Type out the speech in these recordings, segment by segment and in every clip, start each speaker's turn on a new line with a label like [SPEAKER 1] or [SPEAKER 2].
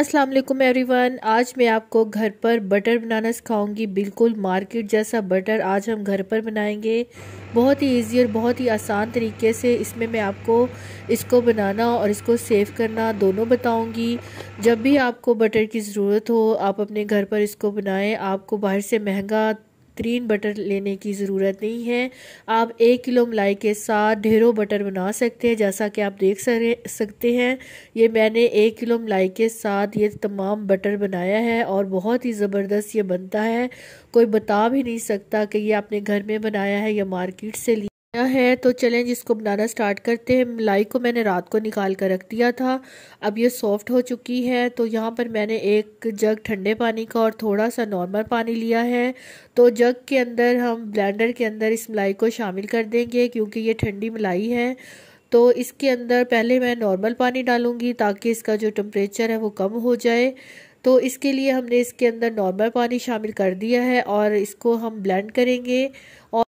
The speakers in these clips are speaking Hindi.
[SPEAKER 1] अस्सलाम वालेकुम एवरीवन आज मैं आपको घर पर बटर बनाना सिखाऊंगी बिल्कुल मार्केट जैसा बटर आज हम घर पर बनाएंगे बहुत ही इजी और बहुत ही आसान तरीके से इसमें मैं आपको इसको बनाना और इसको सेव करना दोनों बताऊंगी जब भी आपको बटर की ज़रूरत हो आप अपने घर पर इसको बनाएं आपको बाहर से महंगा बेहतरीन बटर लेने की ज़रूरत नहीं है आप एक किलो मलाई के साथ ढेरों बटर बना सकते हैं जैसा कि आप देख सकते हैं ये मैंने एक किलो मलाई के साथ ये तमाम बटर बनाया है और बहुत ही ज़बरदस्त ये बनता है कोई बता भी नहीं सकता कि ये आपने घर में बनाया है या मार्केट से है तो चलें जिसको बनाना स्टार्ट करते हैं मलाई को मैंने रात को निकाल कर रख दिया था अब ये सॉफ्ट हो चुकी है तो यहाँ पर मैंने एक जग ठंडे पानी का और थोड़ा सा नॉर्मल पानी लिया है तो जग के अंदर हम ब्लेंडर के अंदर इस मलाई को शामिल कर देंगे क्योंकि ये ठंडी मलाई है तो इसके अंदर पहले मैं नॉर्मल पानी डालूँगी ताकि इसका जो टम्परेचर है वो कम हो जाए तो इसके लिए हमने इसके अंदर नॉर्मल पानी शामिल कर दिया है और इसको हम ब्लेंड करेंगे और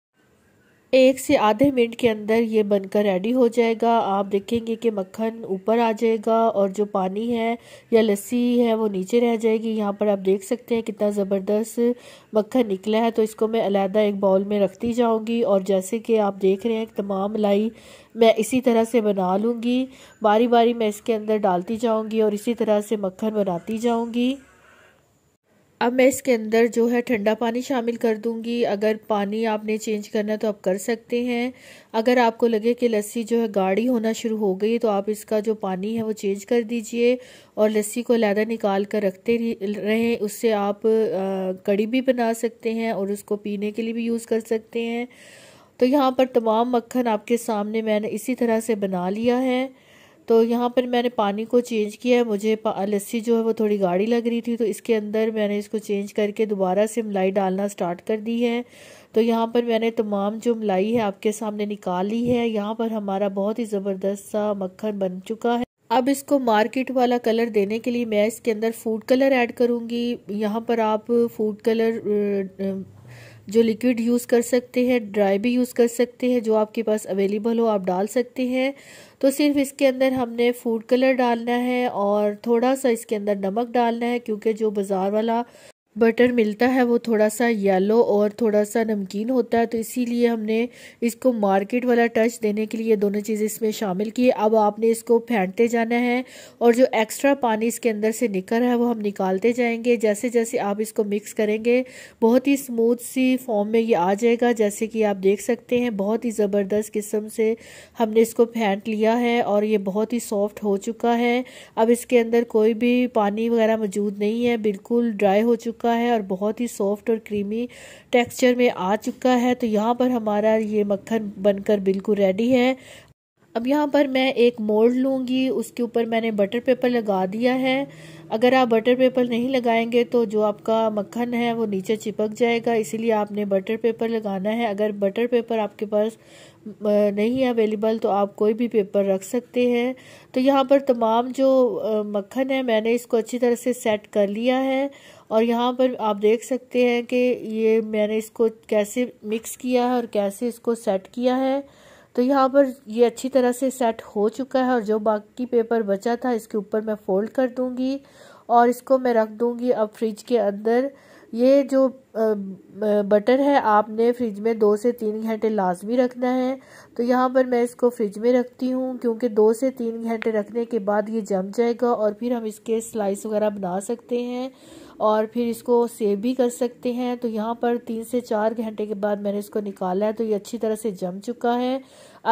[SPEAKER 1] एक से आधे मिनट के अंदर ये बनकर रेडी हो जाएगा आप देखेंगे कि मक्खन ऊपर आ जाएगा और जो पानी है या लस्सी है वो नीचे रह जाएगी यहाँ पर आप देख सकते हैं कितना ज़बरदस्त मक्खन निकला है तो इसको मैं अलहदा एक बाउल में रखती जाऊँगी और जैसे कि आप देख रहे हैं तमाम लाई मैं इसी तरह से बना लूँगी बारी बारी मैं इसके अंदर डालती जाऊँगी और इसी तरह से मक्खन बनाती जाऊँगी अब मैं इसके अंदर जो है ठंडा पानी शामिल कर दूंगी अगर पानी आपने चेंज करना है तो आप कर सकते हैं अगर आपको लगे कि लस्सी जो है गाढ़ी होना शुरू हो गई तो आप इसका जो पानी है वो चेंज कर दीजिए और लस्सी को लैदा निकाल कर रखते रहें उससे आप कड़ी भी बना सकते हैं और उसको पीने के लिए भी यूज़ कर सकते हैं तो यहाँ पर तमाम मक्खन आपके सामने मैंने इसी तरह से बना लिया है तो यहाँ पर मैंने पानी को चेंज किया है मुझे लस्सी जो है वो थोड़ी गाढ़ी लग रही थी तो इसके अंदर मैंने इसको चेंज करके दोबारा से मलाई डालना स्टार्ट कर दी है तो यहाँ पर मैंने तमाम जो मलाई है आपके सामने निकाल ली है यहाँ पर हमारा बहुत ही ज़बरदस्त सा मक्खन बन चुका है अब इसको मार्केट वाला कलर देने के लिए मैं इसके अंदर फूड कलर ऐड करूँगी यहाँ पर आप फूड कलर जो लिक्विड यूज़ कर सकते हैं ड्राई भी यूज़ कर सकते हैं जो आपके पास अवेलेबल हो आप डाल सकते हैं तो सिर्फ इसके अंदर हमने फूड कलर डालना है और थोड़ा सा इसके अंदर नमक डालना है क्योंकि जो बाज़ार वाला बटर मिलता है वो थोड़ा सा येलो और थोड़ा सा नमकीन होता है तो इसीलिए हमने इसको मार्केट वाला टच देने के लिए दोनों चीज़ें इसमें शामिल की अब आपने इसको फेंटते जाना है और जो एक्स्ट्रा पानी इसके अंदर से निकल रहा है वो हम निकालते जाएंगे जैसे जैसे आप इसको मिक्स करेंगे बहुत ही स्मूथ सी फॉर्म में ये आ जाएगा जैसे कि आप देख सकते हैं बहुत ही ज़बरदस्त किस्म से हमने इसको फेंट लिया है और ये बहुत ही सॉफ्ट हो चुका है अब इसके अंदर कोई भी पानी वगैरह मौजूद नहीं है बिल्कुल ड्राई हो चुका चुका है और बहुत ही सॉफ्ट और क्रीमी टेक्सचर में आ चुका है तो यहाँ पर हमारा ये मक्खन बनकर बिल्कुल रेडी है अब यहाँ पर मैं एक मोल्ड लूँगी उसके ऊपर मैंने बटर पेपर लगा दिया है अगर आप बटर पेपर नहीं लगाएंगे तो जो आपका मक्खन है वो नीचे चिपक जाएगा इसीलिए आपने बटर पेपर लगाना है अगर बटर पेपर आपके पास नहीं अवेलेबल तो आप कोई भी पेपर रख सकते हैं तो यहाँ पर तमाम जो मक्खन है मैंने इसको अच्छी तरह से सेट कर लिया है और यहाँ पर आप देख सकते हैं कि ये मैंने इसको कैसे मिक्स किया है और कैसे इसको सेट किया है तो यहाँ पर ये अच्छी तरह से सेट हो चुका है और जो बाकी पेपर बचा था इसके ऊपर मैं फ़ोल्ड कर दूँगी और इसको मैं रख दूँगी अब फ्रिज के अंदर ये जो बटर है आपने फ्रिज में दो से तीन घंटे लाजमी रखना है तो यहाँ पर मैं इसको फ्रिज में रखती हूँ क्योंकि दो से तीन घंटे रखने के बाद ये जम जाएगा और फिर हम इसके स्लाइस वगैरह बना सकते हैं और फिर इसको सेव भी कर सकते हैं तो यहाँ पर तीन से चार घंटे के बाद मैंने इसको निकाला है तो ये अच्छी तरह से जम चुका है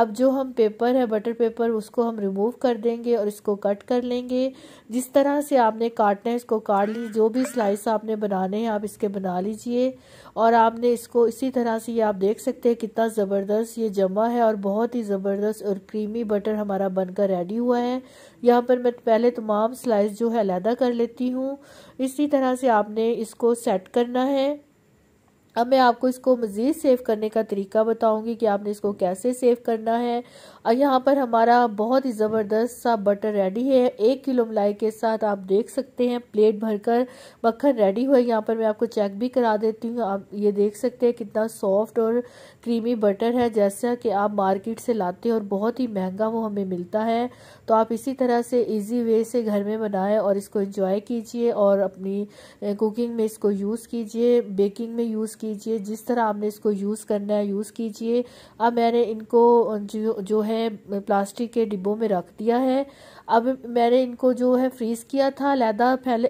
[SPEAKER 1] अब जो हम पेपर है बटर पेपर उसको हम रिमूव कर देंगे और इसको कट कर लेंगे जिस तरह से आपने काटना है इसको काट लीजिए जो भी स्लाइस आपने बनाने हैं आप इसके बना लीजिए और आपने इसको इसी तरह से ये आप देख सकते हैं कितना ज़बरदस्त ये जमा है और बहुत ही ज़बरदस्त और क्रीमी बटर हमारा बनकर रेडी हुआ है यहाँ पर मैं पहले तमाम स्लाइस जो है अलहदा कर लेती हूँ इसी तरह से आपने इसको सेट करना है अब मैं आपको इसको मज़ीद सेव करने का तरीका बताऊंगी कि आपने इसको कैसे सेव करना है और यहाँ पर हमारा बहुत ही ज़बरदस्त सा बटर रेडी है एक किलो मलाई के साथ आप देख सकते हैं प्लेट भरकर मक्खन रेडी हुआ यहाँ पर मैं आपको चेक भी करा देती हूँ आप ये देख सकते हैं कितना सॉफ्ट और क्रीमी बटर है जैसा कि आप मार्केट से लाते हैं और बहुत ही महंगा वो हमें मिलता है तो आप इसी तरह से ईजी वे से घर में बनाएँ और इसको इंजॉय कीजिए और अपनी कुकिंग में इसको यूज़ कीजिए बेकिंग में यूज़ कीजिए जिस तरह आपने इसको यूज़ करना है यूज़ कीजिए अब मैंने इनको जो जो है प्लास्टिक के डिब्बों में रख दिया है अब मैंने इनको जो है फ्रीज़ किया था लैदा फैले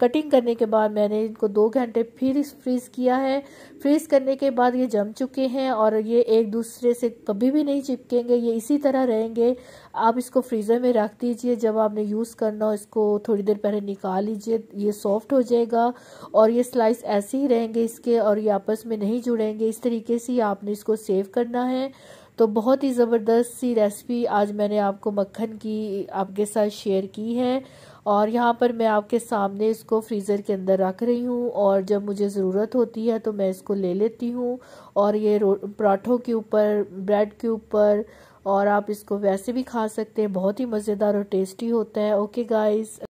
[SPEAKER 1] कटिंग करने के बाद मैंने इनको दो घंटे फिर फ्रीज़ किया है फ्रीज़ करने के बाद ये जम चुके हैं और ये एक दूसरे से कभी भी नहीं चिपकेंगे ये इसी तरह रहेंगे आप इसको फ्रीज़र में रख दीजिए जब आपने यूज़ करना हो इसको थोड़ी देर पहले निकाल लीजिए ये सॉफ्ट हो जाएगा और ये स्लाइस ऐसे ही रहेंगे इसके और ये आपस में नहीं जुड़ेंगे इस तरीके से आपने इसको सेव करना है तो बहुत ही ज़बरदस्त सी रेसिपी आज मैंने आपको मक्खन की आपके साथ शेयर की है और यहाँ पर मैं आपके सामने इसको फ्रीज़र के अंदर रख रही हूँ और जब मुझे ज़रूरत होती है तो मैं इसको ले लेती हूँ और ये पराठों के ऊपर ब्रेड के ऊपर और आप इसको वैसे भी खा सकते हैं बहुत ही मज़ेदार और टेस्टी होता है ओके गाइस